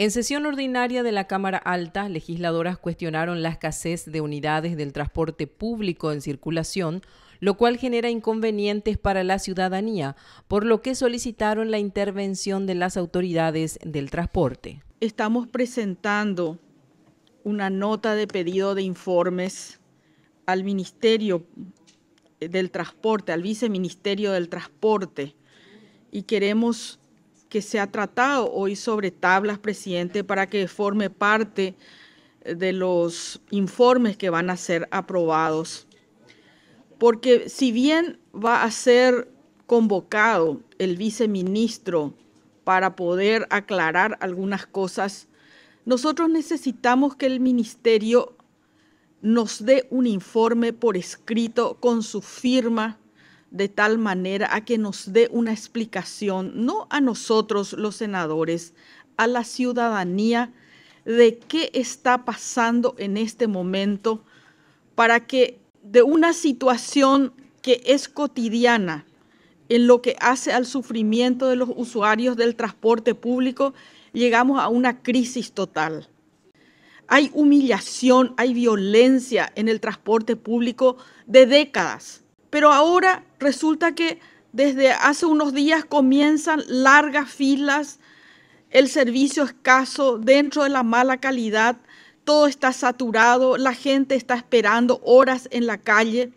En sesión ordinaria de la Cámara Alta, legisladoras cuestionaron la escasez de unidades del transporte público en circulación, lo cual genera inconvenientes para la ciudadanía, por lo que solicitaron la intervención de las autoridades del transporte. Estamos presentando una nota de pedido de informes al Ministerio del Transporte, al Viceministerio del Transporte, y queremos que se ha tratado hoy sobre tablas, presidente, para que forme parte eh, de los informes que van a ser aprobados. Porque si bien va a ser convocado el viceministro para poder aclarar algunas cosas, nosotros necesitamos que el ministerio nos dé un informe por escrito con su firma de tal manera a que nos dé una explicación, no a nosotros los senadores, a la ciudadanía, de qué está pasando en este momento para que de una situación que es cotidiana en lo que hace al sufrimiento de los usuarios del transporte público, llegamos a una crisis total. Hay humillación, hay violencia en el transporte público de décadas pero ahora resulta que desde hace unos días comienzan largas filas, el servicio escaso, dentro de la mala calidad, todo está saturado, la gente está esperando horas en la calle.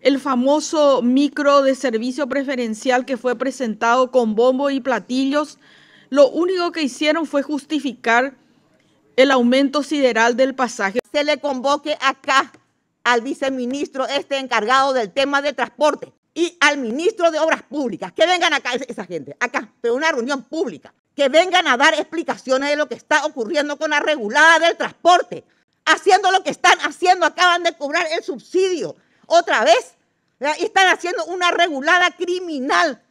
El famoso micro de servicio preferencial que fue presentado con bombo y platillos, lo único que hicieron fue justificar el aumento sideral del pasaje. Se le convoque acá al viceministro este encargado del tema de transporte y al ministro de Obras Públicas, que vengan acá esa gente, acá, pero una reunión pública, que vengan a dar explicaciones de lo que está ocurriendo con la regulada del transporte, haciendo lo que están haciendo, acaban de cobrar el subsidio otra vez, están haciendo una regulada criminal